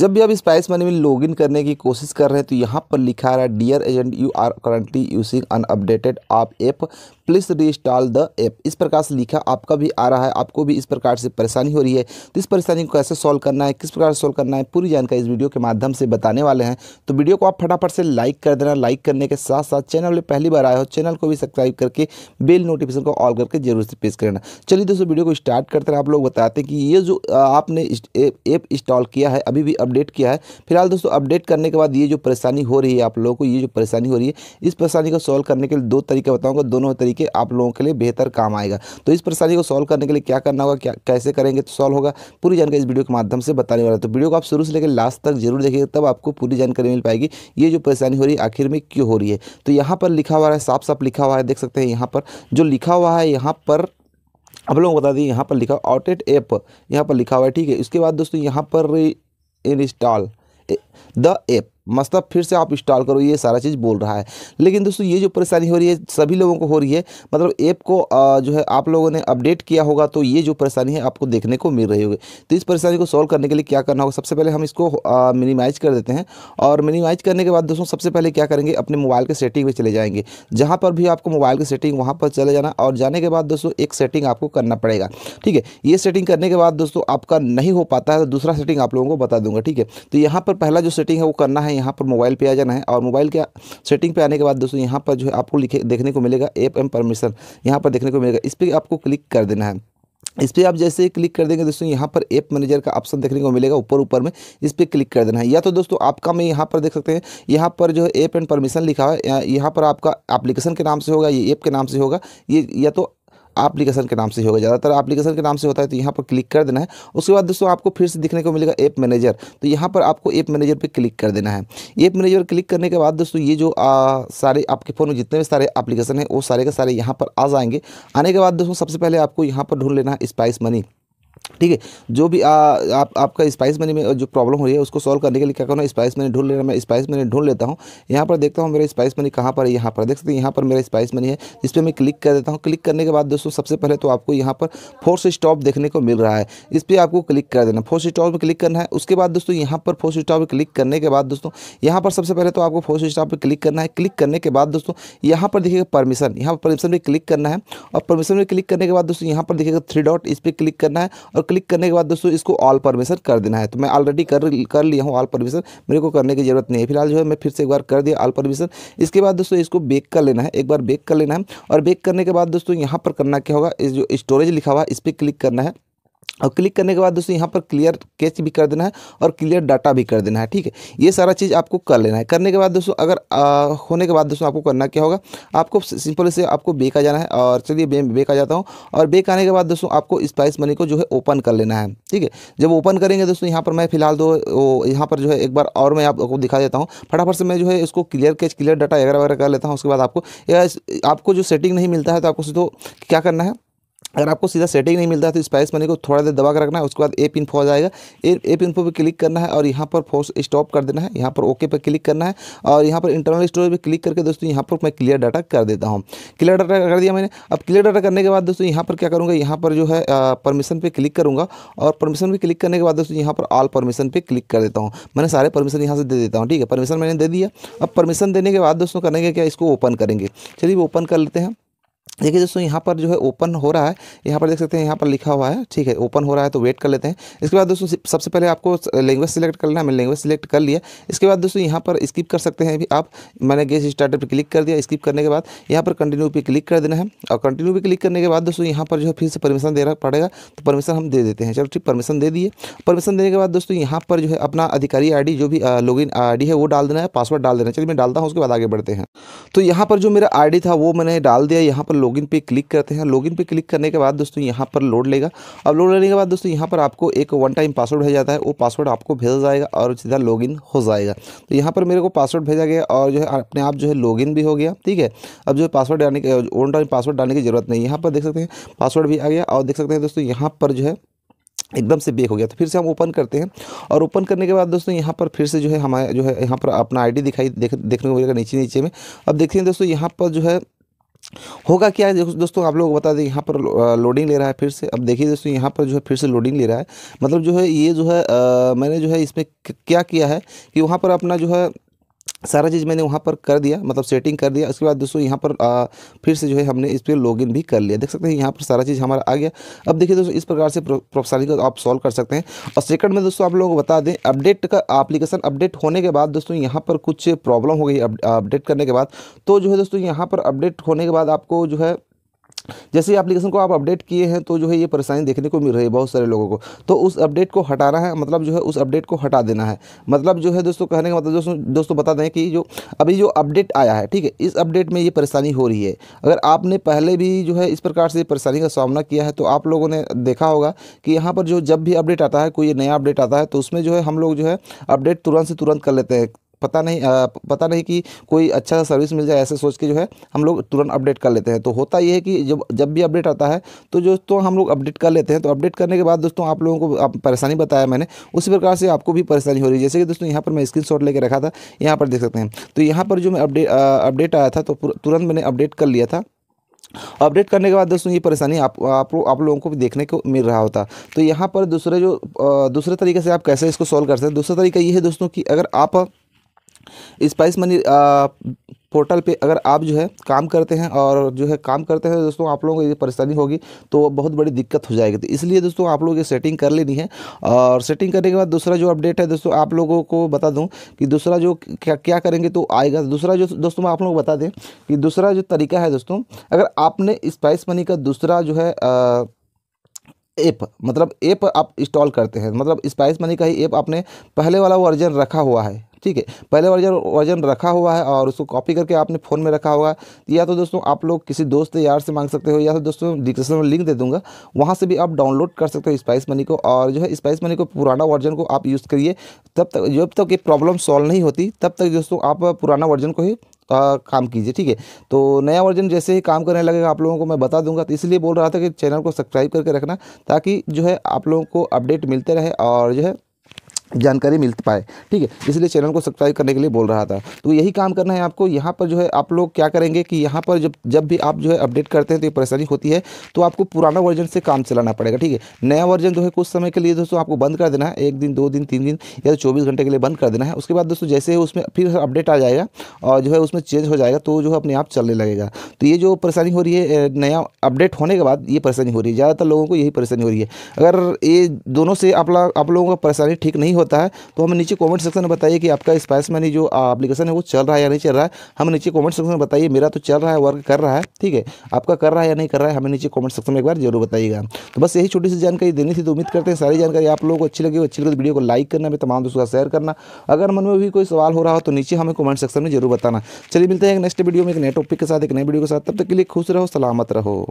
जब भी आप स्पाइस मनी में लॉगिन करने की कोशिश कर रहे हैं तो यहाँ पर लिखा रहा है dear agent you are currently using unupdated app app please reinstall the app इस प्रकार से लिखा आपका भी आ रहा है आपको भी इस प्रकार से परेशानी हो रही है तो इस परेशानी को कैसे सॉल्व करना है किस प्रकार से सॉल्व करना है पूरी जानकारी इस वीडियो के माध्यम से बताने वाले हैं तो वीडियो को आप फटाफट से लाइक कर देना लाइक करने के साथ साथ चैनल में पहली बार आए हो चैनल को भी सब्सक्राइब करके बेल नोटिफिकेशन को ऑल करके जरूर से प्रेस करना चलिए दोस्तों वीडियो को स्टार्ट करते हैं आप लोग बताते हैं कि ये जो आपने ऐप इंस्टॉल किया है अभी भी अपडेट किया है फिलहाल दोस्तों अपडेट करने के बाद ये जो परेशानी हो रही है आप लोगों को ये जो परेशानी हो रही है इस परेशानी को सॉल्व करने के लिए दो तरीके बताऊँगा दोनों तरीके कि आप लोगों के लिए बेहतर काम आएगा तो इस परेशानी को सॉल्व करने के लिए क्या करना होगा क्या कैसे करेंगे तो सॉल्व होगा पूरी जानकारी इस वीडियो के माध्यम से बताने वाला तो वीडियो को आप शुरू से लेकर लास्ट तक जरूर देखिएगा तब आपको पूरी जानकारी मिल पाएगी ये जो परेशानी हो रही है आखिर में क्यों हो रही है तो यहाँ पर लिखा हुआ है साफ साफ लिखा हुआ है देख सकते हैं यहाँ पर जो लिखा हुआ है यहाँ पर आप लोगों को बता दें यहाँ पर लिखा आउटेड ऐप यहाँ पर लिखा हुआ है ठीक है इसके बाद दोस्तों यहाँ पर इंस्टॉल द ऐप मतलब फिर से आप इंस्टॉल करो ये सारा चीज़ बोल रहा है लेकिन दोस्तों ये जो परेशानी हो रही है सभी लोगों को हो रही है मतलब ऐप को जो है आप लोगों ने अपडेट किया होगा तो ये जो परेशानी है आपको देखने को मिल रही होगी तो इस परेशानी को सॉल्व करने के लिए क्या करना होगा सबसे पहले हम इसको मिनिमाइज कर देते हैं और मिनिमाइज करने के बाद दोस्तों सबसे पहले क्या करेंगे अपने मोबाइल के सेटिंग में चले जाएंगे जहाँ पर भी आपको मोबाइल की सेटिंग वहाँ पर चले जाना और जाने के बाद दोस्तों एक सेटिंग आपको करना पड़ेगा ठीक है ये सेटिंग करने के बाद दोस्तों आपका नहीं हो पाता है तो दूसरा सेटिंग आप लोगों को बता दूंगा ठीक है तो यहाँ पर पहला जो सेटिंग है वो करना है है यहाँ पर मोबाइल पे आ जाना है और मोबाइल के सेटिंग पे आने के बाद दोस्तों यहाँ पर जो है आपको लिखे देखने को मिलेगा एप एम परमिशन यहाँ पर देखने को मिलेगा इस पर आपको क्लिक कर देना है इस पर आप जैसे ही क्लिक कर देंगे दोस्तों यहाँ पर ऐप मैनेजर का ऑप्शन देखने को मिलेगा ऊपर ऊपर में इस पर क्लिक कर देना है या तो दोस्तों आपका मैं यहाँ पर देख सकते हैं यहाँ पर जो है ऐप एंड परमिशन लिखा है यहाँ पर आपका एप्लीकेशन के नाम से होगा ये ऐप के नाम से होगा ये या तो एप्लीकेशन के नाम से होगा ज़्यादातर एप्लीकेशन के नाम से होता है तो यहाँ पर क्लिक कर देना है उसके बाद दोस्तों आपको फिर से दिखने को मिलेगा ऐप मैनेजर तो यहाँ पर आपको ऐप मैनेजर पर क्लिक कर देना है ऐप मैनेजर क्लिक करने के बाद दोस्तों ये जो सारे आपके फ़ोन में जितने भी सारे एप्लीकेशन हैं वो सारे के सारे यहाँ पर आ जाएंगे आने के बाद दोस्तों सबसे पहले आपको यहाँ पर ढूंढ लेना है स्पाइस मनी ठीक है जो भी आ, आप आपका स्पाइस मनी में जो प्रॉब्लम हो रही है उसको सॉल्व करने के लिए क्या करना स्पाइस मनी ढूंढ लेना मैं स्पाइस मनी ढूंढ लेता हूँ यहाँ पर देखता हूँ मेरा स्पाइस मनी कहाँ पर है यहाँ पर देख सकते हैं यहाँ पर मेरा स्पाइस मनी है इस पर मैं क्लिक कर देता हूँ क्लिक करने के बाद दोस्तों सबसे पहले तो आपको यहाँ पर फोर्स स्टॉप देखने को मिल रहा है इस पर आपको क्लिक कर देना फोर्स स्टॉप में क्लिक करना है उसके बाद दोस्तों यहाँ पर फोर्स स्टॉप पर क्लिक करने के बाद दोस्तों यहाँ पर सबसे पहले तो आपको फोर्स स्टॉप पर क्लिक करना है क्लिक करने के बाद दोस्तों यहाँ पर देखिएगा परमिशन यहाँ पर परमिशन पर क्लिक करना है और परमिशन पर क्लिक करने के बाद दोस्तों यहाँ पर देखिएगा थ्री डॉट इस पर क्लिक करना है और क्लिक करने के बाद दोस्तों इसको ऑल परमिशन कर देना है तो मैं ऑलरेडी कर कर लिया हूँ ऑल परमिशन मेरे को करने की ज़रूरत नहीं है फिलहाल जो है मैं फिर से एक बार कर दिया ऑल परमिशन इसके बाद दोस्तों इसको बेक कर लेना है एक बार बेक कर लेना है और बेक करने के बाद दोस्तों यहाँ पर करना क्या होगा इस जो स्टोरेज लिखा हुआ है इस पर क्लिक करना है और क्लिक करने के बाद दोस्तों यहाँ पर क्लियर कैच भी कर देना है और क्लियर डाटा भी कर देना है ठीक है ये सारा चीज़ आपको कर लेना है करने के बाद दोस्तों अगर आ, होने के बाद दोस्तों आपको करना क्या होगा आपको सिंपल से आपको बेक आ जाना है और चलिए बे, बेक आ जाता हूँ और बेक आने के बाद दोस्तों आपको स्पाइस मनी को जो है ओपन कर लेना है ठीक है जब ओपन करेंगे दोस्तों यहाँ पर मैं फिलहाल दो यहाँ पर जो है एक बार और मैं आपको दिखा देता हूँ फटाफट से मैं जो है इसको क्लियर कैच क्लियर डाटा वगैरह वगैरह कर लेता हूँ उसके बाद आपको आपको जो सेटिंग नहीं मिलता है तो आपको सीधो क्या करना है अगर आपको सीधा सेटिंग नहीं मिलता है तो स्पाइस मनी को थोड़ा देर दबा कर रखना है उसके बाद एप पिन आ जाएगा ए एप इन्फो पर क्लिक करना है और यहाँ पर फोर्स स्टॉप कर देना है यहाँ पर ओके पर क्लिक करना है और यहाँ पर इंटरनल स्टोरेज पर क्लिक करके दोस्तों यहाँ पर मैं क्लियर डाटा कर देता हूँ क्लियर डाटा कर दिया मैंने अब क्लियर डाटा करने के बाद दोस्तों यहाँ पर क्या करूँगा यहाँ पर जो है परमिशन पर क्लिक करूँगा और परमिशन पर क्लिक करने के बाद दोस्तों यहाँ पर ऑल परमिशन पर क्लिक कर देता हूँ मैंने सारे परमिशन यहाँ से दे देता हूँ ठीक है परमिशन मैंने दे दिया अब परमिशन देने के बाद दोस्तों करेंगे क्या इसको ओपन करेंगे चलिए ओपन कर लेते हैं देखिए दोस्तों यहाँ पर जो है ओपन हो रहा है यहाँ पर देख सकते हैं यहाँ पर लिखा हुआ है ठीक है ओपन हो रहा है तो वेट कर लेते हैं इसके बाद दोस्तों सबसे पहले आपको लैंग्वेज सिलेक्ट करना है मैंने लैंग्वेज सिलेक्ट कर लिया इसके बाद दोस्तों यहाँ पर स्किप कर सकते हैं अभी आप मैंने गेस स्टार्टर पर क्लिक कर दिया स्किप करने के बाद यहाँ पर कंटिन्यू पर क्लिक कर देना है और कंटिन्यू पर क्लिक करने के बाद दोस्तों यहाँ पर जो है फिर से परमिशन देना पड़ेगा तो परमिशन हम दे देते हैं चलो ठीक परमिशन दे दिए परमिशन देने के बाद दोस्तों यहाँ पर जो है अपना अधिकारी आई जो भी लॉग इन है वो डाल देना है पासवर्ड डाल देना है चलिए मैं डालता हूँ उसके बाद आगे बढ़ते हैं तो यहाँ पर जो मेरा आई था वो मैंने डाल दिया यहाँ पर लॉगिन पे क्लिक करते हैं लॉगिन पे क्लिक करने के बाद दोस्तों यहाँ पर लोड लेगा अब लोड लेने के बाद दोस्तों यहाँ पर आपको एक वन टाइम पासवर्ड भेजा जाता है वो पासवर्ड आपको भेजा जाएगा और सीधा लॉगिन हो जाएगा तो यहाँ पर मेरे को पासवर्ड भेजा गया और जो है अपने आप जो है लॉगिन भी हो गया ठीक है अब जो पासवर्ड डालने के वन टाइम पासवर्ड डालने की जरूरत नहीं यहाँ पर देख सकते हैं पासवर्ड भी आ गया और देख सकते हैं दोस्तों यहाँ पर जो है एकदम से बेक हो गया तो फिर से हम ओपन करते हैं और ओपन करने के बाद दोस्तों यहाँ पर फिर से जो है हमारे जो है यहाँ पर अपना आईडी दिखाई देख देखने को मिलेगा नीचे नीचे में अब देखते हैं दोस्तों यहाँ पर जो है होगा क्या दोस्तों आप लोग बता दें यहाँ पर लोडिंग ले रहा है फिर से अब देखिए दोस्तों यहाँ पर जो है फिर से लोडिंग ले रहा है मतलब जो है ये जो है आ, मैंने जो है इसमें क्या किया है कि वहाँ पर अपना जो है सारा चीज़ मैंने वहाँ पर कर दिया मतलब सेटिंग कर दिया उसके बाद दोस्तों यहाँ पर आ, फिर से जो है हमने इस पर लॉगिन भी कर लिया देख सकते हैं यहाँ पर सारा चीज़ हमारा आ गया अब देखिए दोस्तों इस प्रकार से प्रोफेसारी को आप सॉल्व कर सकते हैं और सेकंड में दोस्तों आप लोगों को बता दें अपडेट का अप्लीकेशन अपडेट होने के बाद दोस्तों यहाँ पर कुछ प्रॉब्लम हो गई अपडेट करने के बाद तो जो है दोस्तों यहाँ पर अपडेट होने के बाद आपको जो है जैसे एप्लीकेशन को आप अपडेट किए हैं तो जो है ये परेशानी देखने को मिल रही है बहुत सारे लोगों को तो उस अपडेट को हटाना है मतलब जो है उस अपडेट को हटा देना है मतलब जो है दोस्तों कहने का मतलब दोस्तों दोस्तों बता दें कि जो अभी जो अपडेट आया है ठीक है इस अपडेट में ये परेशानी हो रही है अगर आपने पहले भी जो है इस प्रकार से परेशानी का सामना किया है तो आप लोगों ने देखा होगा कि यहाँ पर जो जब भी अपडेट आता है कोई नया अपडेट आता है तो उसमें जो है हम लोग जो है अपडेट तुरंत से तुरंत कर लेते हैं पता नहीं आ, पता नहीं कि कोई अच्छा सा सर्विस मिल जाए ऐसे सोच के जो है हम लोग तुरंत अपडेट कर लेते हैं तो होता ये है कि जब जब भी अपडेट आता है तो दोस्तों हम लोग अपडेट कर लेते हैं तो अपडेट करने के बाद दोस्तों आप लोगों को परेशानी बताया मैंने उसी प्रकार से आपको भी परेशानी हो रही है जैसे कि दोस्तों यहाँ पर मैं स्क्रीन शॉट लेके रखा था यहाँ पर देख सकते हैं तो यहाँ पर जो मैं अपडेट अपडेट आया था तो तुरंत मैंने अपडेट कर लिया था अपडेट करने के बाद दोस्तों ये परेशानी आप आप आप लोगों को भी देखने को मिल रहा होता तो यहाँ पर दूसरे जो दूसरे तरीके से आप कैसे इसको सॉल्व करते हैं दूसरा तरीका ये है दोस्तों कि अगर आप स्पाइस मनी पोर्टल पे अगर आप जो है काम करते हैं और जो है काम करते हैं दोस्तों आप लोगों को ये परेशानी होगी तो बहुत बड़ी दिक्कत हो जाएगी तो इसलिए दोस्तों आप लोग ये सेटिंग कर लेनी है और सेटिंग करने के बाद दूसरा जो अपडेट है दोस्तों आप लोगों को बता दूं कि दूसरा जो क्या क्या करेंगे तो आएगा दूसरा जो दोस्तों मैं आप लोगों को बता दें कि दूसरा जो तरीका है दोस्तों अगर आपने स्पाइस मनी का दूसरा जो है आ, ऐप मतलब ऐप आप इंस्टॉल करते हैं मतलब स्पाइस मनी का ही ऐप आपने पहले वाला वर्जन रखा हुआ है ठीक है पहले वर्जन वर्जन रखा हुआ है और उसको कॉपी करके आपने फ़ोन में रखा हुआ या तो दोस्तों आप लोग किसी दोस्त यार से मांग सकते हो या तो दोस्तों डिस्क्रिप्शन में लिंक दे दूंगा वहाँ से भी आप डाउनलोड कर सकते हो स्पाइस मनी को और जो है स्पाइस मनी को पुराना वर्जन को आप यूज़ करिए तब तक जब तक ये प्रॉब्लम सॉल्व नहीं होती तब तक दोस्तों आप पुराना वर्जन को ही आ, काम कीजिए ठीक है तो नया वर्जन जैसे ही काम करने लगेगा आप लोगों को मैं बता दूंगा तो इसलिए बोल रहा था कि चैनल को सब्सक्राइब करके रखना ताकि जो है आप लोगों को अपडेट मिलते रहे और जो है जानकारी मिल पाए ठीक है इसलिए चैनल को सब्सक्राइब करने के लिए बोल रहा था तो यही काम करना है आपको यहाँ पर जो है आप लोग क्या करेंगे कि यहाँ पर जब जब भी आप जो है अपडेट करते हैं तो ये परेशानी होती है तो आपको पुराना वर्जन से काम चलाना पड़ेगा ठीक है नया वर्जन जो है कुछ समय के लिए दोस्तों आपको बंद कर देना है एक दिन दो दिन तीन दिन या तो चौबीस घंटे के लिए बंद कर देना है उसके बाद दोस्तों जैसे ही उसमें फिर अपडेट आ जाएगा और जो है उसमें चेंज हो जाएगा तो जो है अपने आप चलने लगेगा तो ये जो परेशानी हो रही है नया अपडेट होने के बाद ये परेशानी हो रही है ज़्यादातर लोगों को यही परेशानी हो रही है अगर ये दोनों से आप लोगों का परेशानी ठीक नहीं हो होता है तो हमें नीचे कमेंट सेक्शन में बताइए कि आपका स्पाइस मनी जो एप्लीकेशन है वो चल रहा है या नहीं चल रहा है हमें नीचे कमेंट सेक्शन में बताइए मेरा तो चल रहा है वर्क कर रहा है ठीक है आपका कर रहा है या नहीं कर रहा है हमें नीचे कॉमेंट सेक्शन में एक बार जरूर बताइएगा तो बस यही छोटी सी जानकारी देनी थी तो उम्मीद करते हैं सारी जानकारी आप लोगों को अच्छी लगी अच्छी लगी तो वीडियो को लाइक करना मेरे तमाम दोस्तों का शेयर करना अगर मन में भी कोई सवाल हो रहा हो तो नीचे हमें कॉमेंट सेक्शन में जरूर बताना चलिए मिलते हैं नेक्स्ट वीडियो में एक नए टॉपिक के साथ एक नए वीडियो के साथ तब तक के लिए खुश रहो सलामत रहो